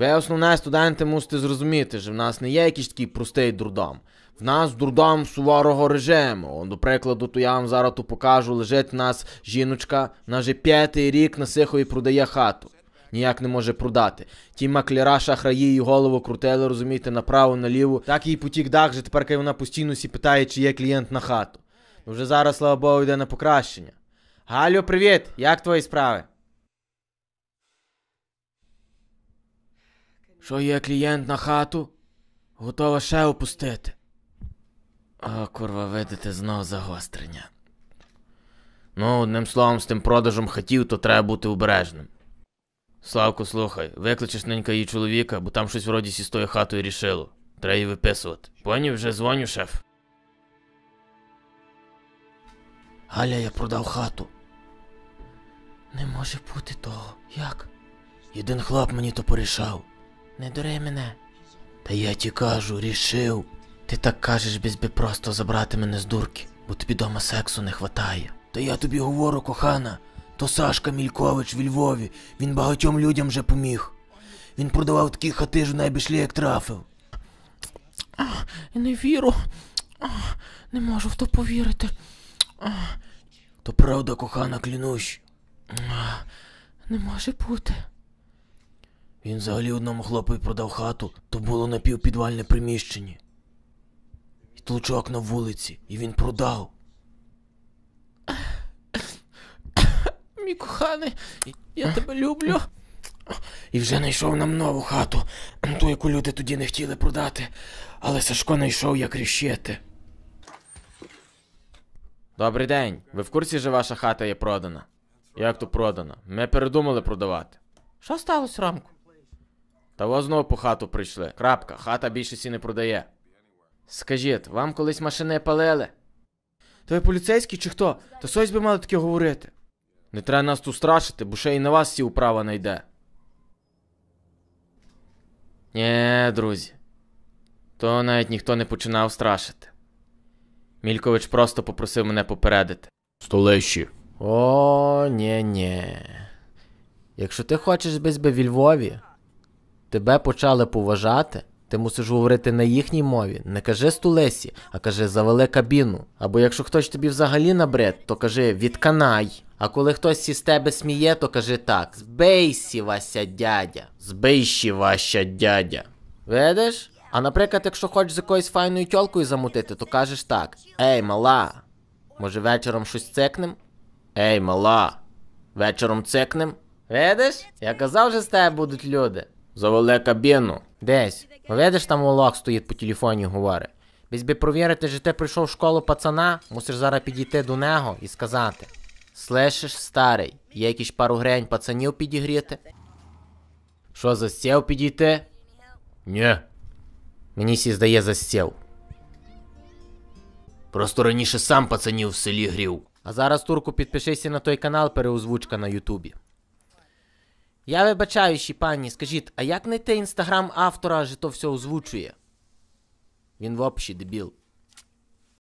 Ви, основне, студенти, мусите зрозуміти, що в нас не є якийсь такий простий дурдом. В нас дурдом суворого режиму. До прикладу, то я вам зараз то покажу, лежить в нас жіночка, вона вже п'ятий рік на сихові продає хату. Ніяк не може продати. Ті макліра, шахраї її голову крутили, розумієте, направо, наліво. Так їй потік дах, же тепер вона постійно всі питає, чи є клієнт на хату. Ну, вже зараз, слава Богу, йде на покращення. Галю, привіт! Як твої справи? що є клієнт на хату, готова ще опустити. А, курва, видите, знов загострення. Ну, одним словом, з тим продажем хатів, то треба бути обережним. Славку, слухай, викличеш ненька її чоловіка, бо там щось вроді сі з тою хатою рішило. Треба її виписувати. Поняв, вже дзвоню, шеф. Галя, я продав хату. Не може бути того. Як? Єдин хлоп мені то порішав не дури мене. Та я ті кажу, рішив. Ти так кажеш, бізби просто забрати мене з дурки, бо тобі дома сексу не вистачає. Та я тобі говорю, кохана, то Сашка Мількович в Львові, він багатьом людям вже поміг. Він продавав такі хати ж найбішлі, як трафив. А, я не віру, а, не можу в то повірити. А, то правда, кохана, клянусь. Не може бути. Він взагалі одному хлопові продав хату, то було напівпідвальне приміщення. І Тлучок на вулиці, і він продав. Мій коханий, я тебе люблю. І вже знайшов нам нову хату, ту, яку люди тоді не хотіли продати, але Сашко знайшов як рішити. Добрий день. Ви в курсі, що ваша хата є продана? Як то продана? Ми передумали продавати. Що сталося, Рамку? Та ви знову по хату прийшли. Крапка, хата більше не продає. Скажіть, вам колись машини палили? То ви поліцейський чи хто? Та сось би мали таке говорити. Не треба нас тут страшити, бо ще й на вас всі управа найде. Нє, друзі, то навіть ніхто не починав страшити. Мількович просто попросив мене попередити. Столеші. О, ні, ні. Якщо ти хочеш бись би в Львові, тебе почали поважати, ти мусиш говорити на їхній мові. Не кажи стулесі, а кажи завели кабіну. Або якщо хтось тобі взагалі набрид, то кажи відканай. А коли хтось із тебе сміє, то кажи так: збейсі вася дядя. Збейсі вася дядя. Видиш? А наприклад, якщо хочеш з якоюсь файною тьолкою замутити, то кажеш так: Ей, мала, може вечором щось цикнем? Ей, мала, вечором цикнем? Видиш? Я казав, що з тебе будуть люди. Завели кабіну. Десь. Ну, видиш, там волох стоїть по телефоні, говорить. Без би провірити, що ти прийшов в школу пацана, мусиш зараз підійти до нього і сказати: Слышиш, старий, є якісь пару грень пацанів підігріти? Що застів підійти? Ні. Мені сі здає застєв. Просто раніше сам пацанів в селі грів. А зараз турку підпишися на той канал, переозвучка на Ютубі. Я вибачаючи, пані, скажіть, а як знайти інстаграм автора, що то все озвучує? Він вообще дебіл.